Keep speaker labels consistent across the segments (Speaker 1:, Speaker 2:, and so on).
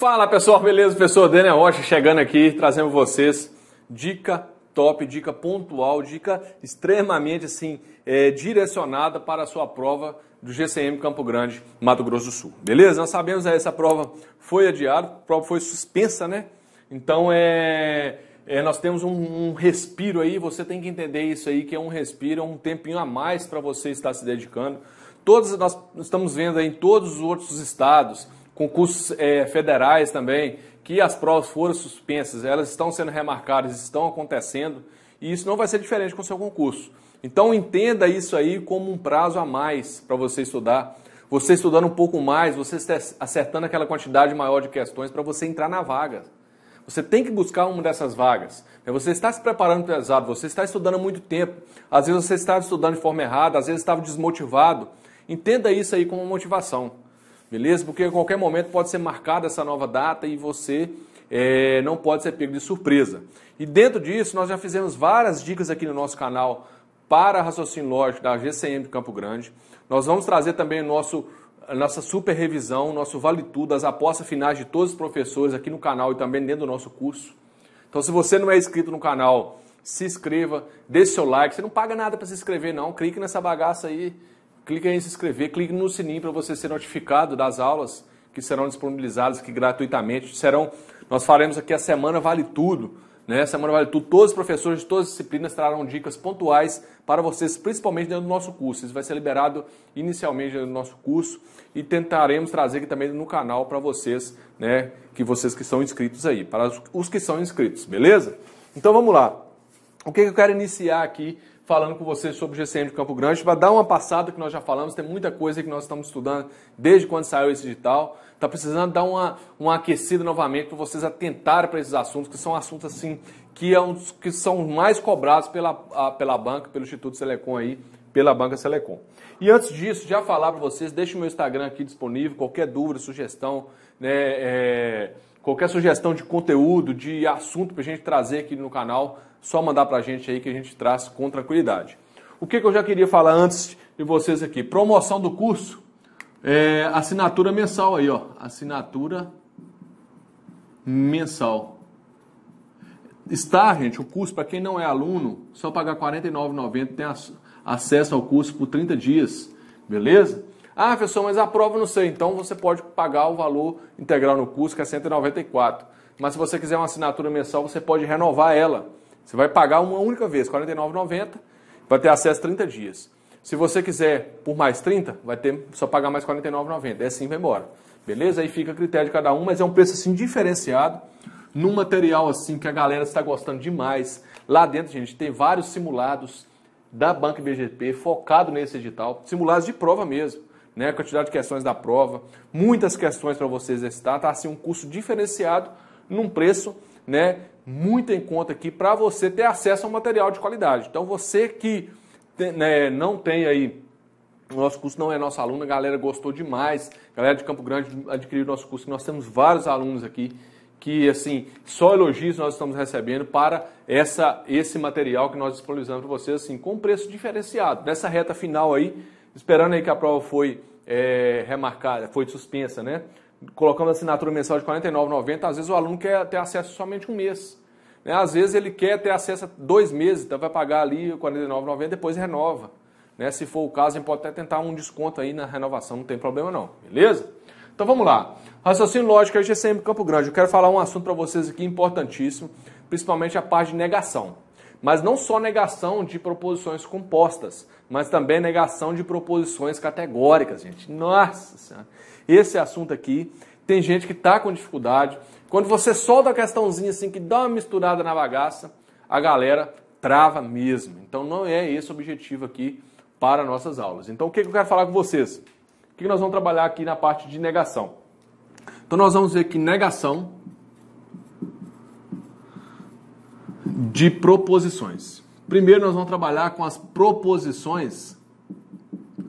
Speaker 1: Fala pessoal, beleza? Pessoal Daniel Rocha chegando aqui, trazendo vocês dica top, dica pontual, dica extremamente assim é, direcionada para a sua prova do GCM Campo Grande, Mato Grosso do Sul. Beleza? Nós sabemos que essa prova foi adiada, a prova foi suspensa, né? Então é, é nós temos um, um, respiro aí, você tem que entender isso aí, que é um respiro, é um tempinho a mais para você estar se dedicando. Todos nós estamos vendo aí em todos os outros estados concursos é, federais também, que as provas foram suspensas, elas estão sendo remarcadas, estão acontecendo, e isso não vai ser diferente com o seu concurso. Então entenda isso aí como um prazo a mais para você estudar. Você estudando um pouco mais, você está acertando aquela quantidade maior de questões para você entrar na vaga. Você tem que buscar uma dessas vagas. É, você está se preparando pesado, você está estudando há muito tempo. Às vezes você está estudando de forma errada, às vezes estava desmotivado. Entenda isso aí como motivação beleza? Porque a qualquer momento pode ser marcada essa nova data e você é, não pode ser pego de surpresa. E dentro disso, nós já fizemos várias dicas aqui no nosso canal para raciocínio lógico da GCM de Campo Grande. Nós vamos trazer também o nosso nossa super revisão, nosso vale tudo, as apostas finais de todos os professores aqui no canal e também dentro do nosso curso. Então, se você não é inscrito no canal, se inscreva, deixe seu like. Você não paga nada para se inscrever, não. Clique nessa bagaça aí clique em se inscrever, clique no sininho para você ser notificado das aulas que serão disponibilizadas que gratuitamente serão. Nós faremos aqui a semana vale tudo, né? A semana vale tudo. Todos os professores de todas as disciplinas trarão dicas pontuais para vocês, principalmente dentro do nosso curso. Isso vai ser liberado inicialmente dentro do nosso curso e tentaremos trazer aqui também no canal para vocês, né? Que vocês que são inscritos aí, para os que são inscritos, beleza? Então vamos lá. O que eu quero iniciar aqui falando com você sobre o GCM de Campo Grande. Vai dar uma passada que nós já falamos, tem muita coisa que nós estamos estudando desde quando saiu esse edital. Está precisando dar uma, uma aquecida novamente para vocês atentarem para esses assuntos, que são assuntos assim que, é um, que são mais cobrados pela, a, pela banca, pelo Instituto Selecom aí, pela banca Selecom. E antes disso, já falar para vocês, deixe o meu Instagram aqui disponível, qualquer dúvida, sugestão, né, é, qualquer sugestão de conteúdo, de assunto para a gente trazer aqui no canal, só mandar para a gente aí que a gente traz com tranquilidade. O que, que, eu já queria falar antes de vocês aqui? Promoção do curso, é, assinatura mensal aí, ó. Assinatura mensal. Está, gente, o curso, para quem não é aluno, só pagar R$ 49,90 tem acesso ao curso por 30 dias, beleza? Ah, professor, mas a prova não sei. Então você pode pagar o valor integral no curso, que é 194. Mas se você quiser uma assinatura mensal, você pode renovar ela. Você vai pagar uma única vez, R$ 49,90, vai ter acesso 30 dias. Se você quiser por mais 30, vai ter só pagar mais R$ 49,90. É assim, vai embora. Beleza? Aí fica a critério de cada um, mas é um preço assim diferenciado, num material assim que a galera está gostando demais. Lá dentro, gente, tem vários simulados da Banca BGP focado nesse edital, simulados de prova mesmo, né? A quantidade de questões da prova, muitas questões para você exercitar, tá assim um curso diferenciado num preço, né, muito em conta aqui para você ter acesso a um material de qualidade. Então você que tem, né, não tem aí o nosso curso não é nosso aluno, a galera gostou demais. A galera de Campo Grande adquiriu nosso curso. Nós temos vários alunos aqui que, assim, só elogios nós estamos recebendo para essa, esse material que nós disponibilizamos para vocês, assim, com preço diferenciado. Nessa reta final aí, esperando aí que a prova foi é, remarcada, foi suspensa, né? colocando assinatura mensal de R$ 49,90, às vezes o aluno quer ter acesso somente um mês. Né? Às vezes ele quer ter acesso a dois meses, então vai pagar ali R$ 49,90 depois renova. Né? Se for o caso, a gente pode até tentar um desconto aí na renovação, não tem problema não, beleza? Então vamos lá. Raciocínio lógico é GCM Campo Grande. Eu quero falar um assunto para vocês aqui importantíssimo, principalmente a parte de negação. Mas não só negação de proposições compostas, mas também negação de proposições categóricas, gente. Nossa Senhora! Esse assunto aqui tem gente que está com dificuldade. Quando você solta a questãozinha assim, que dá uma misturada na bagaça, a galera trava mesmo. Então não é esse o objetivo aqui para nossas aulas. Então o que, eu quero falar com vocês? O que nós vamos trabalhar aqui na parte de negação? Então nós vamos ver que negação de proposições. Primeiro nós vamos trabalhar com as proposições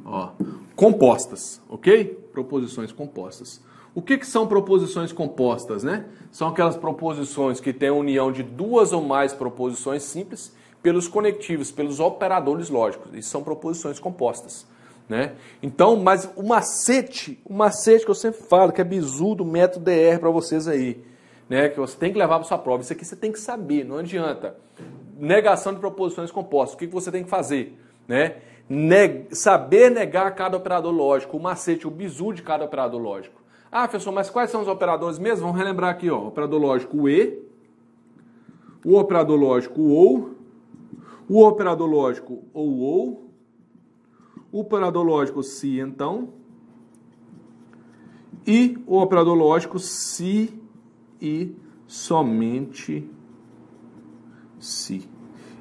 Speaker 1: ó, compostas, ok? Proposições compostas. O que, que são proposições compostas, né? São aquelas proposições que têm a união de duas ou mais proposições simples pelos conectivos, pelos operadores lógicos. Isso são proposições compostas. Né? Então, mas o macete, o macete que eu sempre falo, que é bizu do método DR para vocês aí, né, que você tem que levar para sua prova. Isso aqui você tem que saber, não adianta. Negação de proposições compostas, o que você tem que fazer? Né? saber negar cada operador lógico, o macete, o bizu de cada operador lógico. Ah, professor, mas quais são os operadores mesmo? Vamos relembrar aqui, ó, operador lógico o E, o operador lógico o OU, o operador lógico ou ou, o operador lógico se então, e o operador lógico se e somente se.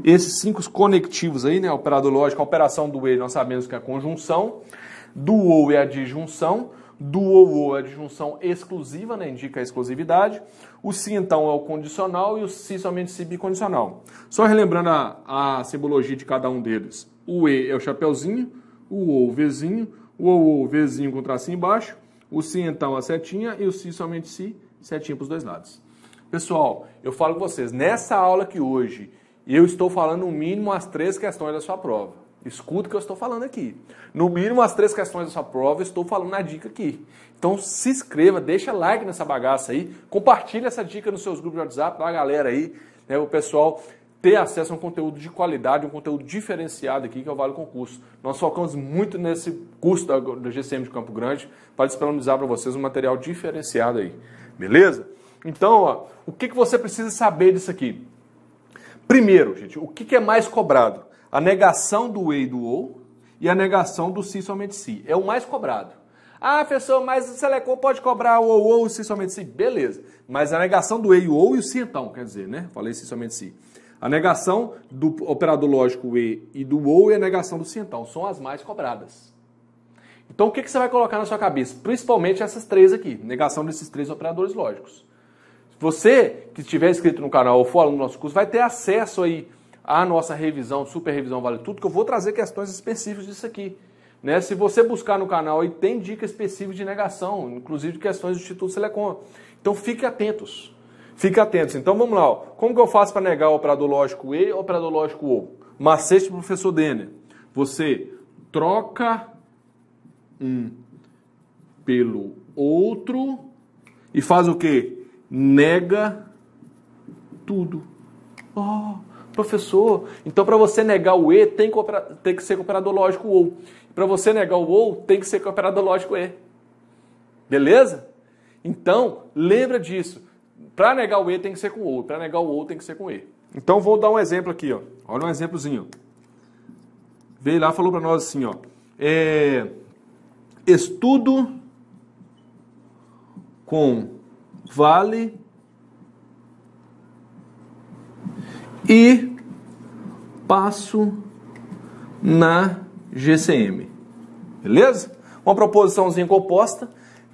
Speaker 1: Esses cinco conectivos aí, né? Operador lógico, a operação do E nós sabemos que é a conjunção, do OU é a disjunção, do OU é a disjunção exclusiva, né? Indica a exclusividade. O se então é o condicional e o se somente se bicondicional. Só relembrando a, a simbologia de cada um deles. O E é o chapeuzinho, o OU Vzinho, o OU Vzinho com tracinho embaixo, o se então a setinha e o se somente se certinho para os dois lados. Pessoal, eu falo com vocês, nessa aula que hoje, eu estou falando no mínimo as três questões da sua prova. Escuta o que eu estou falando aqui. No mínimo as três questões da sua prova, eu estou falando a dica aqui. Então se inscreva, deixa like nessa bagaça aí, compartilha essa dica nos seus grupos de WhatsApp para a galera aí, né, o pessoal ter acesso a um conteúdo de qualidade, um conteúdo diferenciado aqui, que é o Vale Concurso. Nós focamos muito nesse curso da, da GCM de Campo Grande para disponibilizar para vocês um material diferenciado aí. Beleza? Então, ó, o que, que você precisa saber disso aqui? Primeiro, gente, o que, que é mais cobrado? A negação do e e do ou e a negação do si somente si. É o mais cobrado. Ah, professor, mas o Selecom pode cobrar o ou ou o si somente si. Beleza. Mas a negação do e e o ou e o si então, quer dizer, né? Falei si somente si. A negação do operador lógico e e do ou e a negação do si então. São as mais cobradas. Então o que, que você vai colocar na sua cabeça? Principalmente essas três aqui, negação desses três operadores lógicos. Você que estiver inscrito no canal ou fora do nosso curso vai ter acesso aí à nossa revisão, super revisão vale tudo, que eu vou trazer questões específicas disso aqui. Né? Se você buscar no canal e tem dicas específicas de negação, inclusive de questões do Instituto Selecom. Então fique atentos. Fique atentos. Então vamos lá. Ó. Como que eu faço para negar o operador lógico E e o operador lógico O? Macete do professor Denner. Você troca um pelo outro e faz o que? Nega tudo. Oh, professor, então para você negar o E tem que, tem que ser cooperador lógico ou. Para você negar o ou, tem que ser cooperador lógico E. Beleza? Então, lembra disso. Para negar o E tem que ser com o ou, para negar o ou tem que ser com E. Então vou dar um exemplo aqui, ó. Olha um exemplozinho. Veio lá falou para nós assim, ó. É estudo com vale e passo na GCM. Beleza? Uma proposiçãozinha composta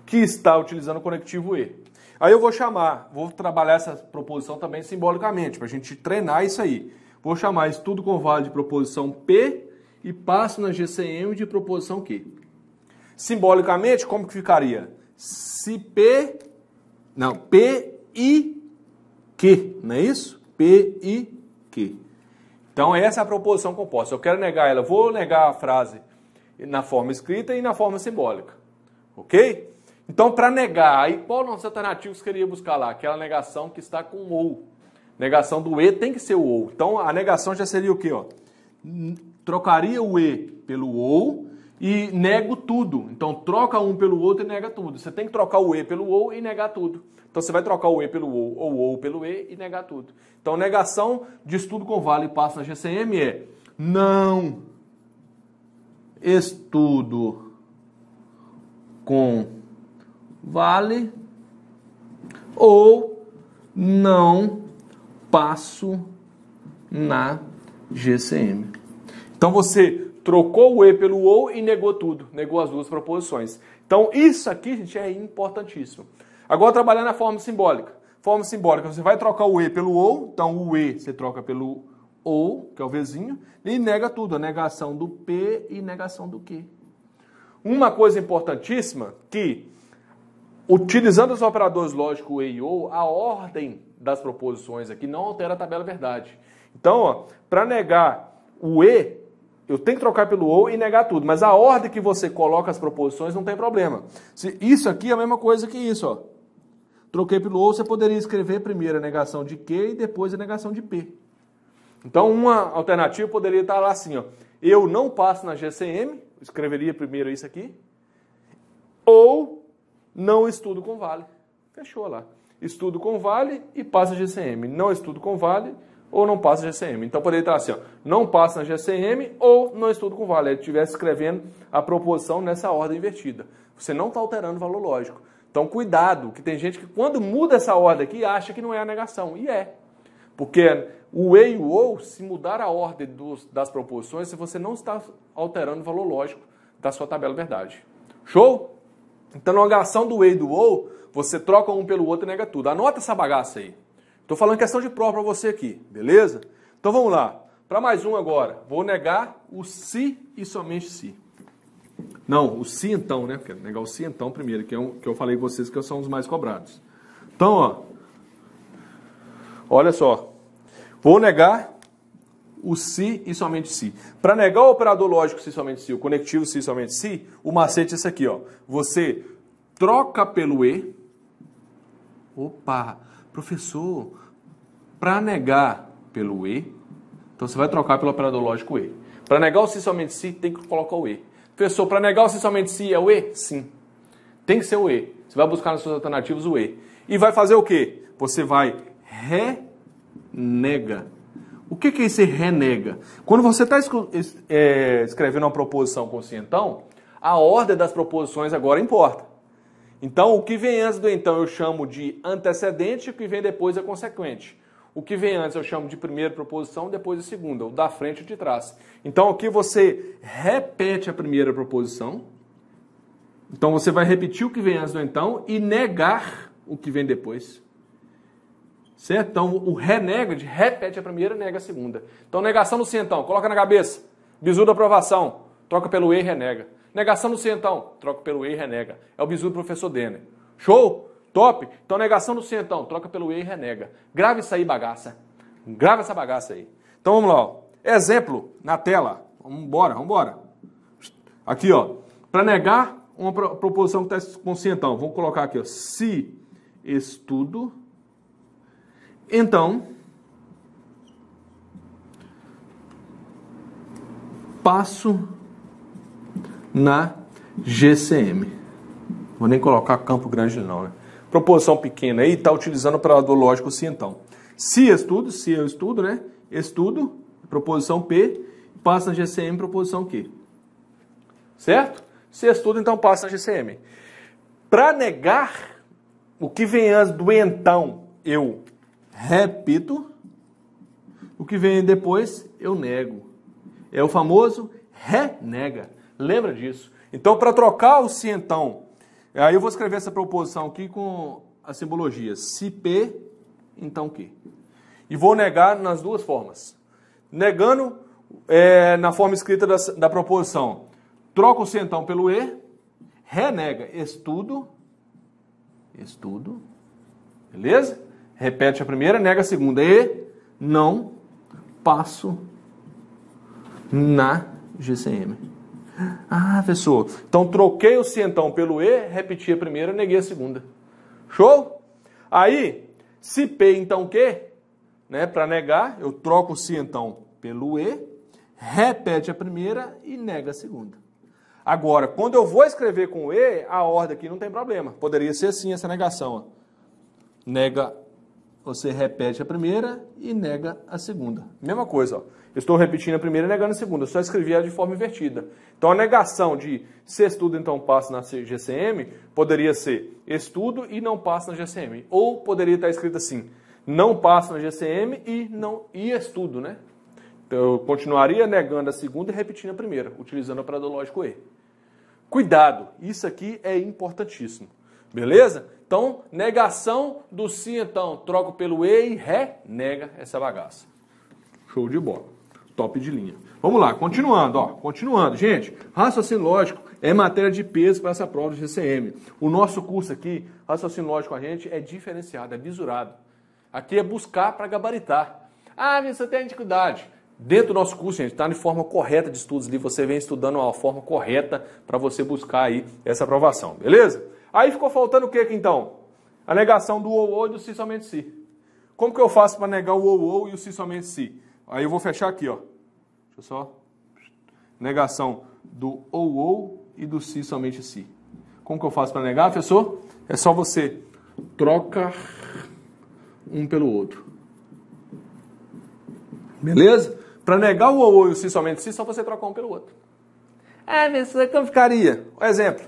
Speaker 1: que está utilizando o conectivo E. Aí eu vou chamar, vou trabalhar essa proposição também simbolicamente, para a gente treinar isso aí. Vou chamar estudo com vale de proposição P e passo na GCM de proposição Q. Simbolicamente, como que ficaria? Se P. Não, P e Q, não é isso? P e Q. Então, essa é a proposição composta. Eu quero negar ela, vou negar a frase na forma escrita e na forma simbólica. Ok? Então, para negar, aí, qual alternativo alternativos queria buscar lá? Aquela negação que está com ou. Negação do E tem que ser o ou. Então, a negação já seria o quê? Ó? Trocaria o E pelo ou e nego tudo. Então troca um pelo outro e nega tudo. Você tem que trocar o E pelo o e negar tudo. Então você vai trocar o E pelo o ou o O pelo E e negar tudo. Então negação de estudo com vale e passo na GCM é não estudo com vale ou não passo na GCM. Então você trocou o E pelo OU e negou tudo, negou as duas proposições. Então, isso aqui, gente, é importantíssimo. Agora, trabalhar na forma simbólica. Forma simbólica, você vai trocar o E pelo OU, então o E você troca pelo OU, que é o Vzinho, e nega tudo, a negação do P e negação do Q. Uma coisa importantíssima, que utilizando os operadores lógicos E e OU, a ordem das proposições aqui não altera a tabela verdade. Então, para negar o E, eu tenho que trocar pelo ou e negar tudo. Mas a ordem que você coloca as proposições não tem problema. Se isso aqui é a mesma coisa que isso, ó. Troquei pelo ou, você poderia escrever primeiro a negação de Q e depois a negação de P. Então, uma alternativa poderia estar lá assim, ó. Eu não passo na GCM, escreveria primeiro isso aqui. Ou não estudo com Vale. Fechou lá. Estudo com Vale e passo a GCM. Não estudo com Vale ou não passa GCM. Então poderia estar assim, ó, não passa na GCM ou não estudo com vale. Ele é, estivesse escrevendo a proposição nessa ordem invertida. Você não está alterando o valor lógico. Então cuidado, que tem gente que quando muda essa ordem aqui acha que não é a negação. E é. Porque o E e o OU, se mudar a ordem dos, das proposições, se você não está alterando o valor lógico da sua tabela verdade. Show? Então, na negação do E e do OU, você troca um pelo outro e nega tudo. Anota essa bagaça aí. Estou falando questão de prova para você aqui, beleza? Então vamos lá. Para mais um agora. Vou negar o se e somente se. Não, o se então, né? Porque negar o se então primeiro, que, é um, que eu falei com vocês que são os mais cobrados. Então, ó. Olha só. Vou negar o se e somente se. Para negar o operador lógico se somente se, o conectivo se somente se, o macete é esse aqui, ó. Você troca pelo e. Opa! Professor, para negar pelo E, então você vai trocar pelo operador lógico E. Para negar o se somente se, tem que colocar o E. Professor, para negar o se somente se é o E? Sim. Tem que ser o E. Você vai buscar nas suas alternativas o E. E vai fazer o quê? Você vai renega. O que é esse renega? Quando você está é, escrevendo uma proposição conscientão, a ordem das proposições agora importa. Então, o que vem antes do então eu chamo de antecedente, o que vem depois é consequente. O que vem antes eu chamo de primeira proposição, depois de segunda, o da frente e o de trás. Então, aqui você repete a primeira proposição. Então, você vai repetir o que vem antes do então e negar o que vem depois. Certo? Então, o renega, de repete a primeira, nega a segunda. Então, negação do sim, então. Coloca na cabeça. Bizu da aprovação. Troca pelo e, renega. Negação no centão, troca pelo E e renega. É o bizu do professor Denner. Show? Top? Então negação no centão, troca pelo E e renega. Grava isso aí, bagaça. Grava essa bagaça aí. Então vamos lá, ó. Exemplo na tela. Vamos embora, vamos embora. Aqui, ó. Para negar uma proposição que está com centão, vamos colocar aqui, ó. Se estudo, então passo na GCM. Vou nem colocar Campo Grande não, né? Proporção pequena aí, está utilizando o operador lógico se então. Se estudo, se eu estudo, né? Estudo, proposição P, passa na GCM, proposição Q. Certo? Se estudo, então passa na GCM. Para negar o que vem antes do então, eu repito. O que vem depois, eu nego. É o famoso renega. Lembra disso. Então, para trocar o se então, aí eu vou escrever essa proposição aqui com a simbologia. Se P, então que. E vou negar nas duas formas. Negando é, na forma escrita da, da proposição. Troca o se então pelo E, renega estudo, estudo, beleza? Repete a primeira, nega a segunda. E não passo na GCM. Ah, professor, então troquei o então pelo E, repeti a primeira, neguei a segunda. Show? Aí, se P então Q, né, para negar, eu troco o então pelo E, repete a primeira e nega a segunda. Agora, quando eu vou escrever com E, a ordem aqui não tem problema. Poderia ser assim essa negação. Ó. Nega, você repete a primeira e nega a segunda. Mesma coisa. Ó. Estou repetindo a primeira e negando a segunda, só escrevi ela de forma invertida. Então a negação de se estudo então passa na GCM poderia ser estudo e não passa na GCM. Ou poderia estar escrito assim, não passa na GCM e, não, e estudo, né? Então eu continuaria negando a segunda e repetindo a primeira, utilizando o operador lógico E. Cuidado, isso aqui é importantíssimo. Beleza? Então, negação do sim, então, troco pelo E e nega essa bagaça. Show de bola top de linha. Vamos lá, continuando, ó, continuando. Gente, raciocínio lógico é matéria de peso para essa prova do GCM. O nosso curso aqui, raciocínio lógico a gente, é diferenciado, é visurado. Aqui é buscar para gabaritar. Ah, você tem dificuldade. Dentro do nosso curso, gente, está de forma correta de estudos ali, você vem estudando a forma correta para você buscar aí essa aprovação, beleza? Aí ficou faltando o que então? A negação do ou ou e do se somente se. Como que eu faço para negar o ou ou e o se somente se? Aí eu vou fechar aqui, ó. Deixa eu só. Negação do ou ou e do si somente si. Como que eu faço para negar, professor? É só você trocar um pelo outro. Beleza? Para negar o ou, ou e o si somente si, só você trocar um pelo outro. É, mas como é ficaria? Um exemplo.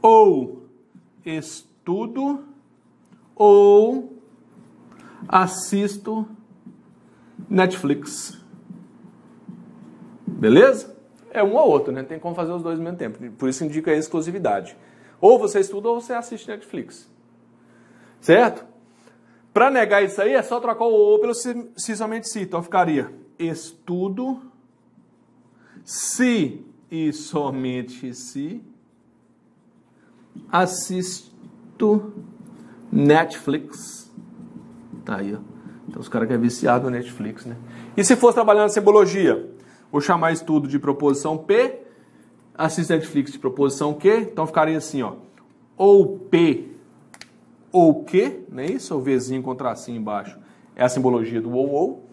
Speaker 1: Ou estudo ou assisto Netflix. Beleza? É um ou outro, né? Tem como fazer os dois ao mesmo tempo. Por isso indica a exclusividade. Ou você estuda ou você assiste Netflix. Certo? Para negar isso aí, é só trocar o ou pelo se, se somente se. Então ficaria estudo se e somente se assisto Netflix. Tá aí, ó. Então os caras que é viciado na Netflix, né? E se fosse trabalhar na simbologia? Vou chamar estudo de proposição P, assiste Netflix de proposição Q, então ficaria assim, ó. Ou P ou Q, não é isso? O Vzinho com tracinho embaixo é a simbologia do ou ou.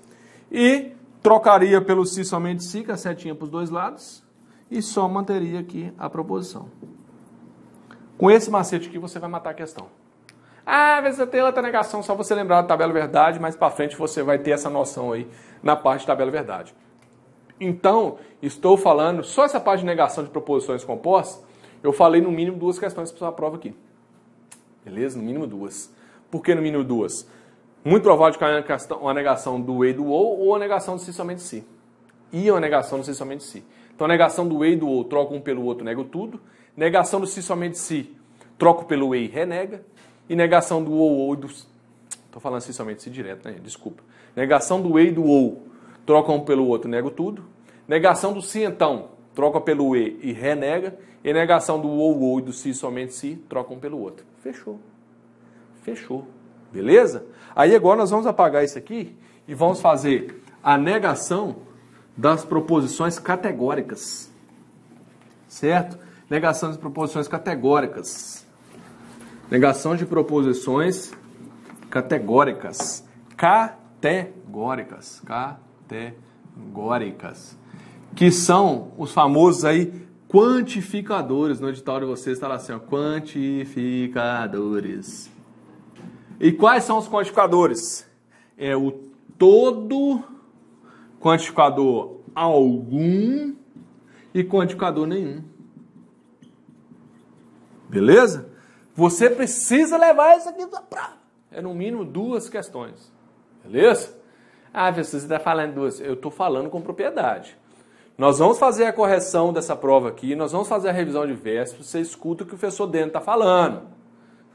Speaker 1: E trocaria pelo si somente si, com a setinha para os dois lados, e só manteria aqui a proposição. Com esse macete aqui você vai matar a questão. Ah, você tem outra negação, só você lembrar da tabela verdade, mais para frente você vai ter essa noção aí na parte de tabela verdade. Então, estou falando, só essa parte de negação de proposições compostas, eu falei no mínimo duas questões para sua prova aqui. Beleza? No mínimo duas. Por que no mínimo duas? Muito provável de cair uma negação do e do ou ou a negação do si somente si. E uma negação do si somente si. Então, a negação do e do ou, troco um pelo outro, nego tudo. Negação do si somente si, troco pelo e e renega e negação do ou ou do. Estou falando assim somente se direto, né? Desculpa. Negação do e e do ou. Troca um pelo outro, nego tudo. Negação do se então, troca pelo e e renega. E negação do ou ou e do si somente se, troca um pelo outro. Fechou. Fechou. Beleza? Aí agora nós vamos apagar isso aqui e vamos fazer a negação das proposições categóricas. Certo? Negação das proposições categóricas. Negação de proposições categóricas. Categóricas. Categóricas. Que são os famosos aí quantificadores. No edital de vocês está lá assim, ó, quantificadores. E quais são os quantificadores? É o todo, quantificador algum e quantificador nenhum. Beleza? Você precisa levar isso aqui para. É no mínimo duas questões. Beleza? Ah, você está falando duas. Eu estou falando com propriedade. Nós vamos fazer a correção dessa prova aqui, nós vamos fazer a revisão de versos, você escuta o que o professor Deno está falando.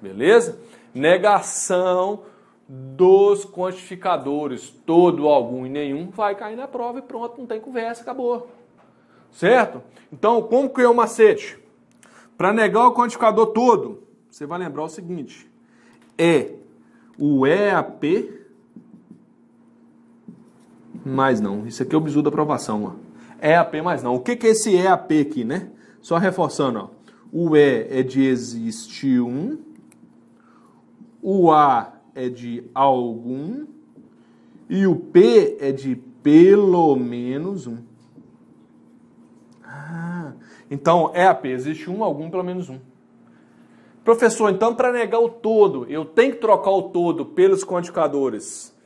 Speaker 1: Beleza? Negação dos quantificadores, todo, algum e nenhum, vai cair na prova e pronto, não tem conversa, acabou. Certo? Então, como que é o macete? Para negar o quantificador todo, você vai lembrar o seguinte: é o EAP mais não. Isso aqui é o bizu da aprovação, ó. EAP mais não. O que, que é esse EAP aqui, né? Só reforçando, ó. O E é de existe um, o A é de algum e o P é de pelo menos um. Ah, então EAP existe um, algum, pelo menos um. Professor, então para negar o todo, eu tenho que trocar o todo pelos quantificadores.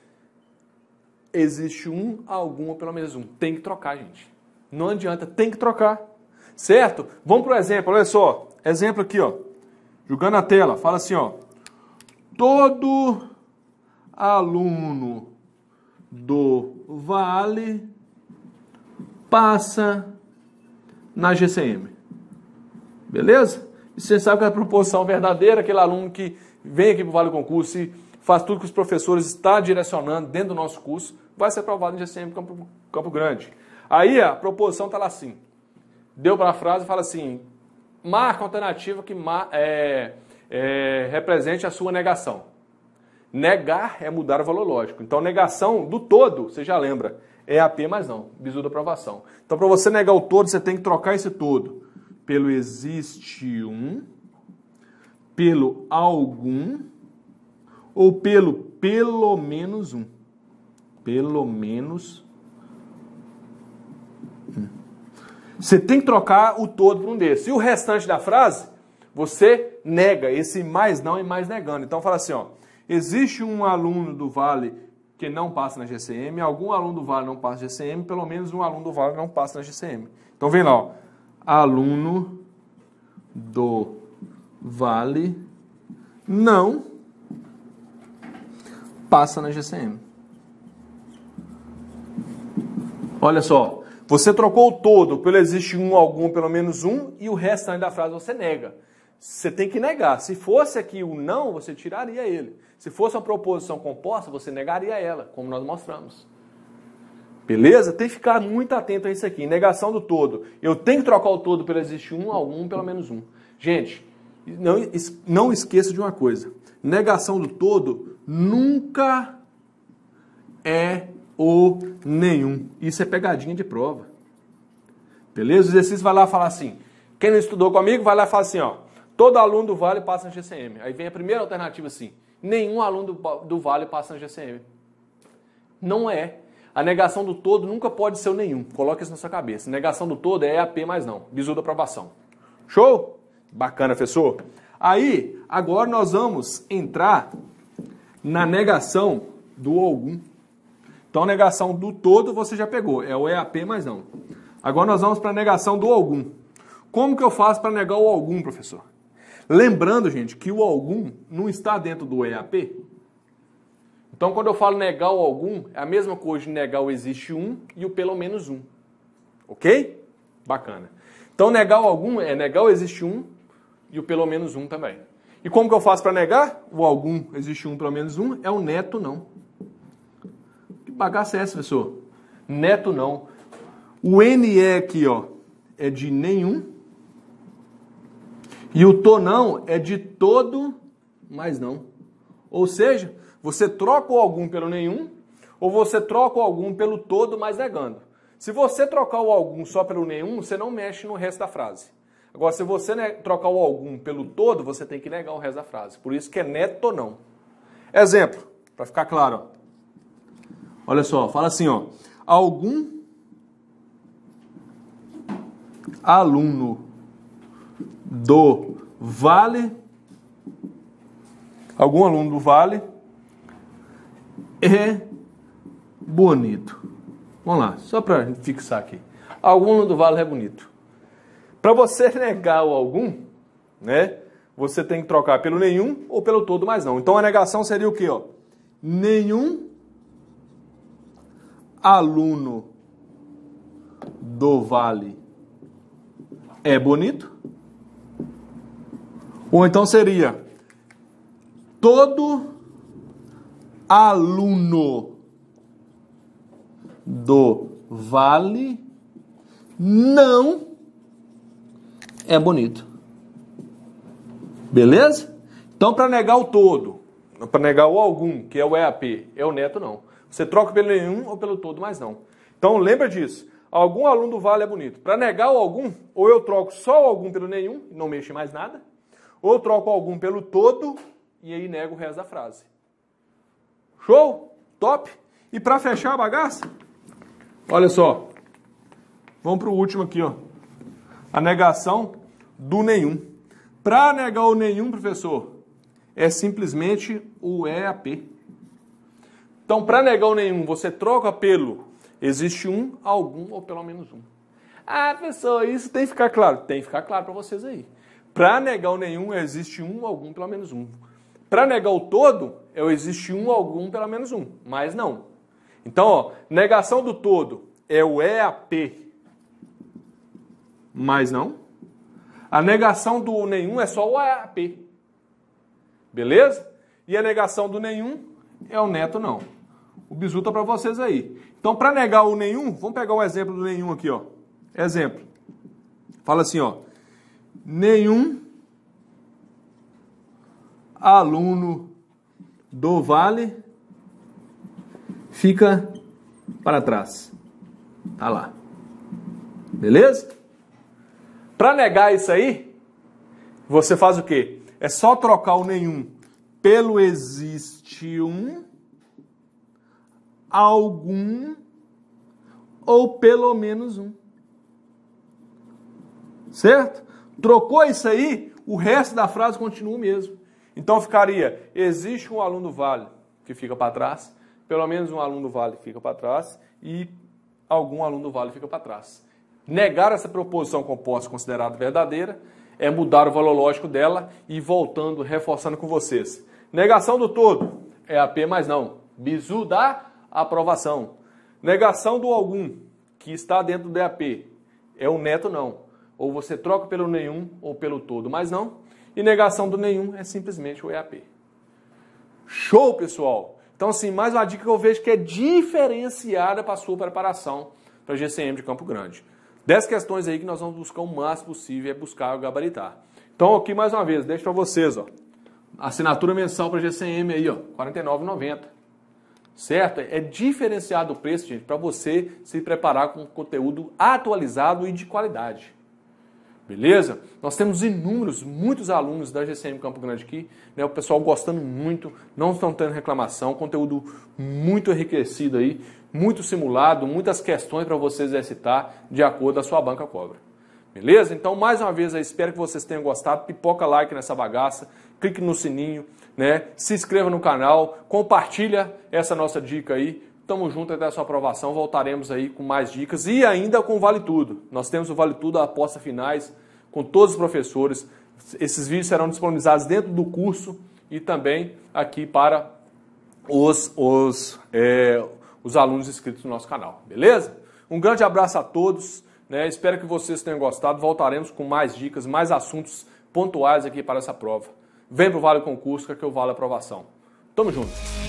Speaker 1: Existe um, alguma, pelo menos um. Tem que trocar, gente. Não adianta, tem que trocar. Certo? Vamos para o exemplo, olha só. Exemplo aqui, ó. Jogando a tela, fala assim, ó. Todo aluno do Vale passa na GCM. Beleza? Você sabe que é a proporção verdadeira, aquele aluno que vem aqui para o Vale Concurso e faz tudo que os professores estão direcionando dentro do nosso curso, vai ser aprovado em GCM Campo, Campo Grande. Aí a proporção está lá assim. Deu para a frase e fala assim, marca alternativa que é, é, represente a sua negação. Negar é mudar o valor lógico. Então, negação do todo, você já lembra, é AP mais não, bisu da aprovação. Então, para você negar o todo, você tem que trocar esse todo pelo existe um, pelo algum ou pelo pelo menos um. Pelo menos um. Você tem que trocar o todo por um desses. E o restante da frase, você nega esse mais não e mais negando. Então fala assim, ó, existe um aluno do Vale que não passa na GCM, algum aluno do Vale não passa na GCM, pelo menos um aluno do Vale não passa na GCM. Então vem lá, ó aluno do Vale não passa na GCM. Olha só, você trocou o todo pelo existe um, algum, pelo menos um, e o restante da frase você nega. Você tem que negar. Se fosse aqui o não, você tiraria ele. Se fosse uma proposição composta, você negaria ela, como nós mostramos. Beleza? Tem que ficar muito atento a isso aqui. Negação do todo. Eu tenho que trocar o todo pelo existir um a um, pelo menos um. Gente, não, não esqueça de uma coisa. Negação do todo nunca é o nenhum. Isso é pegadinha de prova. Beleza? O exercício vai lá falar assim. Quem não estudou comigo, vai lá e fala assim, ó. Todo aluno do Vale passa na GCM. Aí vem a primeira alternativa assim. Nenhum aluno do, do Vale passa na GCM. Não é. A negação do todo nunca pode ser o nenhum. Coloque isso na sua cabeça. Negação do todo é EAP mais não. Bisu da aprovação. Show? Bacana, professor. Aí, agora nós vamos entrar na negação do algum. Então, negação do todo você já pegou. É o EAP mais não. Agora nós vamos para a negação do algum. Como que eu faço para negar o algum, professor? Lembrando, gente, que o algum não está dentro do EAP. Então, quando eu falo negar o algum, é a mesma coisa de negar o existe um e o pelo menos um. Ok? Bacana. Então, negar o algum é negar o existe um e o pelo menos um também. E como que eu faço para negar? O algum existe um, pelo menos um, é o neto não. Que bagaça é essa, professor? Neto não. O NE aqui, ó, é de nenhum. E o to não é de todo, mas não. Ou seja, você troca o algum pelo nenhum, ou você troca o algum pelo todo, mas negando. Se você trocar o algum só pelo nenhum, você não mexe no resto da frase. Agora, se você né, trocar o algum pelo todo, você tem que negar o resto da frase. Por isso que é neto ou não. Exemplo, para ficar claro. Olha só, fala assim, ó. Algum aluno do Vale, algum aluno do Vale é bonito. Vamos lá, só para fixar aqui. Algum do vale é bonito. Para você negar o algum, né? Você tem que trocar pelo nenhum ou pelo todo mais não. Então a negação seria o quê, ó? Nenhum aluno do vale é bonito? Ou então seria todo aluno do Vale não é bonito. Beleza? Então, para negar o todo, para negar o algum, que é o EAP, é o neto, não. Você troca pelo nenhum ou pelo todo, mas não. Então, lembra disso. Algum aluno do Vale é bonito. Para negar o algum, ou eu troco só o algum pelo nenhum, não mexe mais nada, ou eu troco o algum pelo todo, e aí nego o resto da frase. Show? Top? E para fechar a bagaça, olha só. Vamos para o último aqui, ó. A negação do nenhum. Para negar o nenhum, professor, é simplesmente o EAP. Então, para negar o nenhum, você troca pelo existe um, algum ou pelo menos um. Ah, professor, isso tem que ficar claro. Tem que ficar claro para vocês aí. Para negar o nenhum, existe um, algum, pelo menos um. Para negar o todo, eu existe um algum pelo menos um, mas não. Então, ó, negação do todo é o EAP, mas não. A negação do nenhum é só o EAP. Beleza? E a negação do nenhum é o neto não. O bizu tá para vocês aí. Então, para negar o nenhum, vamos pegar um exemplo do nenhum aqui, ó. Exemplo. Fala assim, ó. Nenhum aluno do Vale fica para trás. Tá lá. Beleza? Para negar isso aí, você faz o quê? É só trocar o nenhum pelo existe um, algum ou pelo menos um. Certo? Trocou isso aí, o resto da frase continua o mesmo. Então ficaria, existe um aluno Vale que fica para trás, pelo menos um aluno Vale que fica para trás e algum aluno vale Vale fica para trás. Negar essa proposição composta considerada verdadeira é mudar o valor lógico dela e voltando, reforçando com vocês. Negação do todo é AP mais não. Bizu da aprovação. Negação do algum que está dentro do EAP é o neto não. Ou você troca pelo nenhum ou pelo todo, mas não e negação do nenhum é simplesmente o EAP. Show, pessoal! Então, assim, mais uma dica que eu vejo que é diferenciada para a sua preparação para a GCM de Campo Grande. 10 questões aí que nós vamos buscar o máximo possível, é buscar o gabaritar. Então, aqui mais uma vez, deixo para vocês, ó. Assinatura mensal para GCM aí, ó, R$ 49,90. Certo? É diferenciado o preço, gente, para você se preparar com conteúdo atualizado e de qualidade. Beleza? Nós temos inúmeros, muitos alunos da GCM Campo Grande aqui, né? O pessoal gostando muito, não estão tendo reclamação, conteúdo muito enriquecido aí, muito simulado, muitas questões para você exercitar de acordo com a sua banca cobra. Beleza? Então, mais uma vez, espero que vocês tenham gostado. Pipoca like nessa bagaça, clique no sininho, né? Se inscreva no canal, compartilha essa nossa dica aí Tamo junto até a sua aprovação. Voltaremos aí com mais dicas e ainda com o Vale Tudo. Nós temos o Vale Tudo, a aposta finais, com todos os professores. Esses vídeos serão disponibilizados dentro do curso e também aqui para os, os, é, os alunos inscritos no nosso canal. Beleza? Um grande abraço a todos. Né? Espero que vocês tenham gostado. Voltaremos com mais dicas, mais assuntos pontuais aqui para essa prova. Vem pro Vale Concurso, que é o Vale Aprovação. Tamo junto!